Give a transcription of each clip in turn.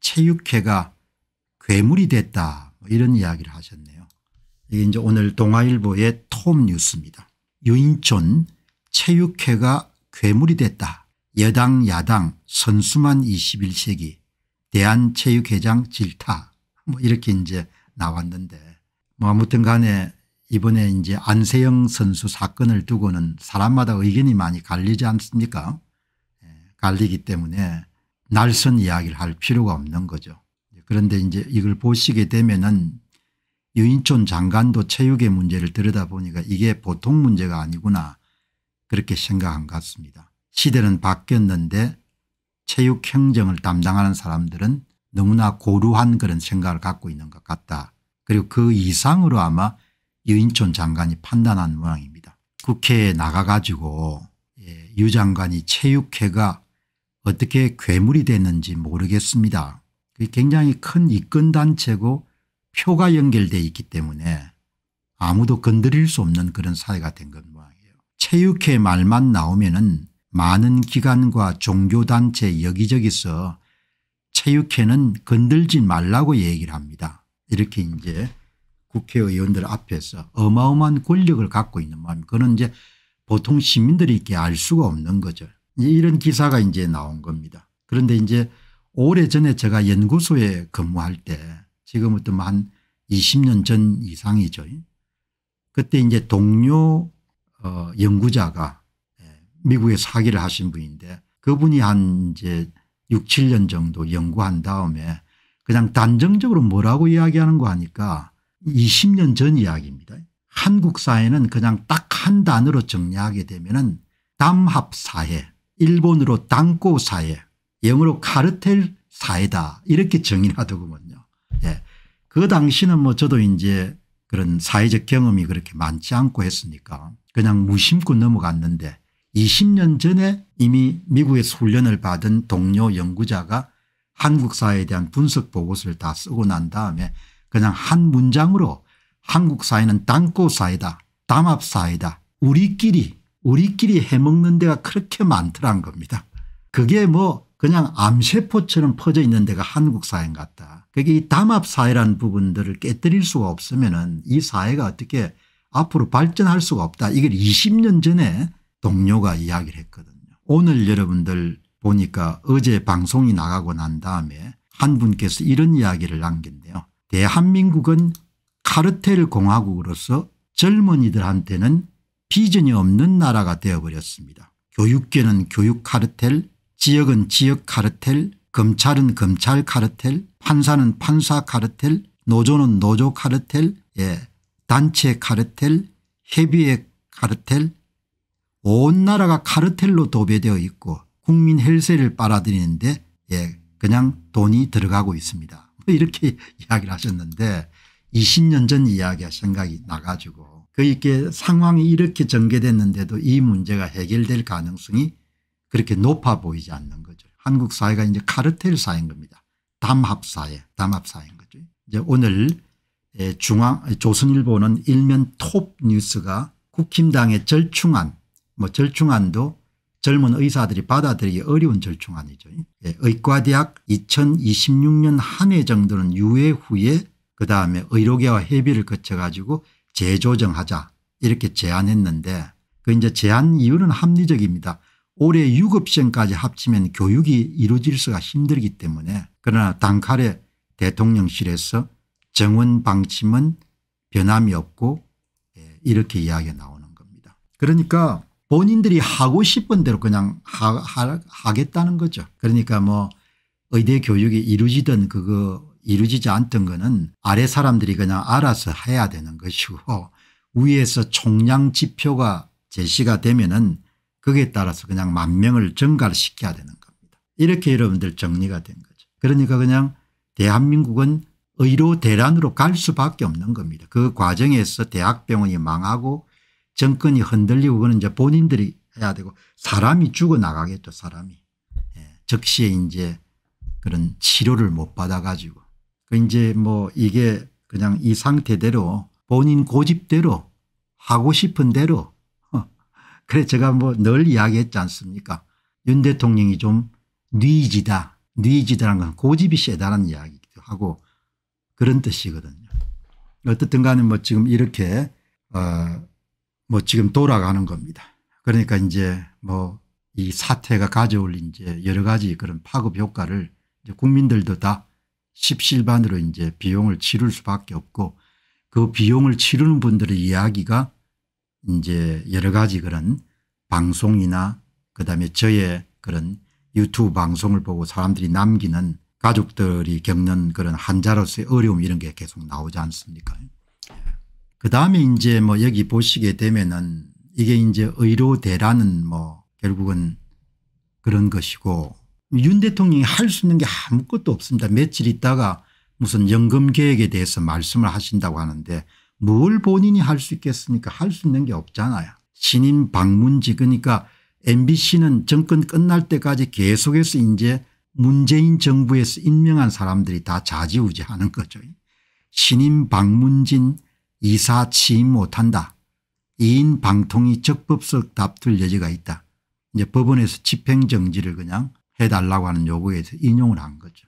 체육회가 괴물이 됐다 뭐 이런 이야기를 하셨네요. 이게 이제 오늘 동아일보의 톰 뉴스입니다. 유인촌 체육회가 괴물이 됐다. 여당 야당 선수만 21세기 대한체육회장 질타 뭐 이렇게 이제 나왔는데 뭐 아무튼 간에 이번에 이제 안세영 선수 사건을 두고는 사람마다 의견이 많이 갈리지 않습니까 예, 갈리기 때문에 날선 이야기를 할 필요가 없는 거죠. 그런데 이제 이걸 보시게 되면은 유인촌 장관도 체육의 문제를 들여다보니까 이게 보통 문제가 아니구나 그렇게 생각한 것 같습니다. 시대는 바뀌었는데 체육 행정을 담당하는 사람들은 너무나 고루한 그런 생각을 갖고 있는 것 같다. 그리고 그 이상으로 아마 유인촌 장관이 판단한 모양입니다. 국회에 나가가지고 예, 유 장관이 체육회가 어떻게 괴물이 됐는지 모르겠습니다. 굉장히 큰 이권단체고 표가 연결되어 있기 때문에 아무도 건드릴 수 없는 그런 사회가 된건 모양이에요. 체육회 말만 나오면 은 많은 기관과 종교단체 여기저기서 체육회는 건들지 말라고 얘기를 합니다. 이렇게 이제 국회의원들 앞에서 어마어마한 권력을 갖고 있는 마음 그는 이제 보통 시민들이 이게알 수가 없는 거죠. 이런 기사가 이제 나온 겁니다. 그런데 이제 오래전에 제가 연구소에 근무할 때 지금부터 뭐 한 20년 전 이상이죠. 그때 이제 동료 어 연구자가 예, 미국에 사기를 하신 분인데 그분이 한 이제 6, 7년 정도 연구한 다음에 그냥 단정적으로 뭐라고 이야기하는 거 하니까 20년 전 이야기입니다. 한국 사회는 그냥 딱 한 단어로 정리하게 되면은 담합사회 일본으로 당고 사회 영어로 카르텔 사회다 이렇게 정의를 하더군요. 예. 그 당시는 뭐 저도 이제 그런 사회적 경험이 그렇게 많지 않고 했으니까 그냥 무심코 넘어갔는데 20년 전에 이미 미국에서 훈련을 받은 동료 연구자가 한국 사회에 대한 분석 보고서를 다 쓰고 난 다음에 그냥 한 문장으로 한국 사회는 땅고 사회다 담합 사회다 우리끼리 우리끼리 해먹는 데가 그렇게 많더란 겁니다. 그게 뭐 그냥 암세포처럼 퍼져 있는 데가 한국 사회인 것 같다. 그게 이담합사회라 부분들을 깨뜨릴 수가 없으면 은이 사회가 어떻게 앞으로 발전할 수가 없다. 이걸 20년 전에 동료가 이야기를 했거든요. 오늘 여러분들 보니까 어제 방송이 나가고 난 다음에 한 분께서 이런 이야기를 남긴데요. 대한민국은 카르텔 공화국으로서 젊은이들한테는 비전이 없는 나라가 되어버렸습니다. 교육계는 교육 카르텔 지역은 지역 카르텔 검찰은 검찰 카르텔 판사는 판사 카르텔 노조는 노조 카르텔 예, 단체 카르텔 협의회 카르텔 온 나라가 카르텔로 도배되어 있고 국민 헬세를 빨아들이는데 예, 그냥 돈이 들어가고 있습니다. 이렇게 이야기를 하셨는데 20년 전 이야기가 생각이 나가지고 그렇게 그러니까 상황이 이렇게 전개됐는데도 이 문제가 해결될 가능성이 그렇게 높아 보이지 않는 거죠. 한국 사회가 이제 카르텔 사회인 겁니다. 담합 사회, 담합 사회인 거죠. 이제 오늘 중앙 조선일보는 일면 톱 뉴스가 국힘당의 절충안, 뭐 절충안도 젊은 의사들이 받아들이기 어려운 절충안이죠. 예, 의과대학 2026년 한 해 정도는 유예 후에 그다음에 의료계와 협의를 거쳐 가지고 재조정하자 이렇게 제안했는데 그 이제 제안 이유는 합리적입니다. 올해 유급생까지 합치면 교육이 이루어질 수가 힘들기 때문에 그러나 단칼에 대통령실에서 정원 방침은 변함이 없고 예, 이렇게 이야기가 나오는 겁니다. 그러니까 본인들이 하고 싶은 대로 그냥 하, 하 겠다는 거죠. 그러니까 뭐 의대 교육이 이루어지던 그거 이루어지지 않던 것은 아래 사람들이 그냥 알아서 해야 되는 것이고 위에서 총량 지표가 제시가 되면은 거기에 따라서 그냥 만 명을 증가시켜야 되는 겁니다. 이렇게 여러분들 정리가 된 거죠. 그러니까 그냥 대한민국은 의료 대란으로 갈 수밖에 없는 겁니다. 그 과정에서 대학병원이 망하고 정권이 흔들리고 그는 거 이제 본인들이 해야 되고 사람이 죽어나가겠죠 사람이. 예. 즉시에 이제 그런 치료를 못 받아가지고 그 이제 뭐 이게 그냥 이 상태대로 본인 고집대로 하고 싶은 대로 어, 그래 제가 뭐 늘 이야기했지 않습니까 윤 대통령이 좀 뉘지다 뉘지다라는 건 고집이 세다는 이야기기도 하고 그런 뜻이거든요 어떻든 간에 뭐 지금 이렇게 어뭐 지금 돌아가는 겁니다 그러니까 이제 뭐 이 사태가 가져올 이제 여러 가지 그런 파급 효과를 국민들도 다 십실반으로 이제 비용을 치를 수밖에 없고 그 비용을 치르는 분들의 이야기가 이제 여러 가지 그런 방송이나 그다음에 저의 그런 유튜브 방송을 보고 사람들이 남기는 가족들이 겪는 그런 한자로서의 어려움 이런 게 계속 나오지 않습니까 그다음에 이제 뭐 여기 보시게 되면은 이게 이제 의료대라는 뭐 결국은 그런 것이고 윤 대통령이 할 수 있는 게 아무것도 없습니다. 며칠 있다가 무슨 연금 계획에 대해서 말씀을 하신다고 하는데 뭘 본인이 할 수 있겠습니까 할 수 있는 게 없잖아요. 신임 방문지 그러니까 mbc는 정권 끝날 때까지 계속해서 이제 문재인 정부에서 임명한 사람들이 다 좌지우지하는 거죠. 신임 방문진 이사 취임 못한다. 2인 방통이 적법적 답둘 여지가 있다. 이제 법원에서 집행정지를 그냥 해달라고 하는 요구에 서 인용을 한 거죠.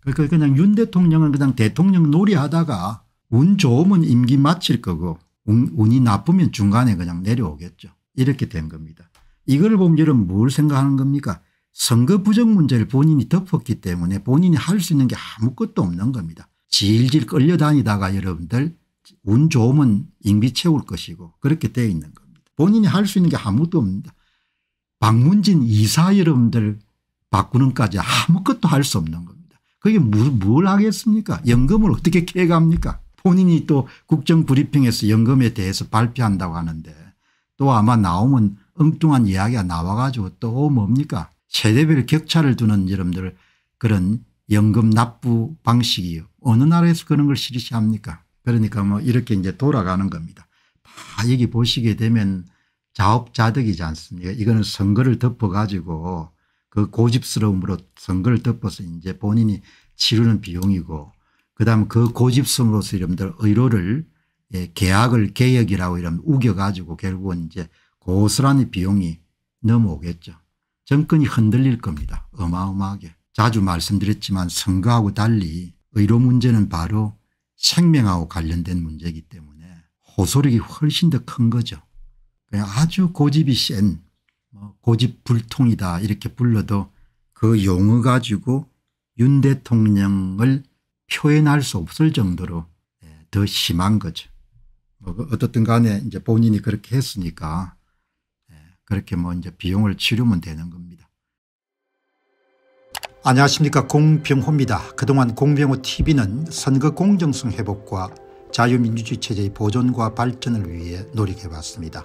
그러니까 그냥 윤 대통령은 그냥 대통령 놀이하다가 운 좋으면 임기 마칠 거고 운, 이 나쁘면 중간에 그냥 내려오겠죠. 이렇게 된 겁니다. 이걸 보면 뭘 생각하는 겁니까 선거 부정 문제를 본인이 덮었기 때문에 본인이 할 수 있는 게 아무것도 없는 겁니다. 질질 끌려다니다가 여러분들 운 좋으면 임기 채울 것이고 그렇게 되어 있는 겁니다. 본인이 할 수 있는 게 아무것도 없습니다. 박문진 이사 여러분들 바꾸는까지 아무것도 할 수 없는 겁니다. 그게 뭘, 뭘 하겠습니까? 연금을 어떻게 캐갑니까? 본인이 또 국정 브리핑에서 연금에 대해서 발표한다고 하는데 또 아마 나오면 엉뚱한 이야기가 나와가지고 또 뭡니까? 세대별 격차를 두는 여러분들 그런 연금 납부 방식이 어느 나라에서 그런 걸 실시합니까? 그러니까 뭐 이렇게 이제 돌아가는 겁니다. 다 여기 보시게 되면 자업자득이지 않습니까? 이거는 선거를 덮어가지고 그 고집스러움으로선 거를 덮어서 이제 본인이 치르는 비용이고 그다음 에그 고집스러움으로서 이름들 의료를 예, 계약을 개혁이라고 이러 우겨가지고 결국은 이제 고스란히 비용이 넘어오겠죠. 정권이 흔들릴 겁니다. 어마어마하게. 자주 말씀드렸지만 선거하고 달리 의료 문제는 바로 생명하고 관련된 문제이기 때문에 호소력이 훨씬 더 큰 거죠. 그냥 아주 고집이 센뭐 고집불통이다 이렇게 불러도 그 용어 가지고 윤 대통령을 표현할 수 없을 정도로 예, 더 심한 거죠. 뭐 그 어떻든 간에 이제 본인이 그렇게 했으니까 예, 그렇게 뭐 이제 비용을 치르면 되는 겁니다. 안녕하십니까 공병호입니다. 그동안 공병호 tv는 선거 공정성 회복과 자유민주주의 체제의 보존과 발전을 위해 노력해봤습니다.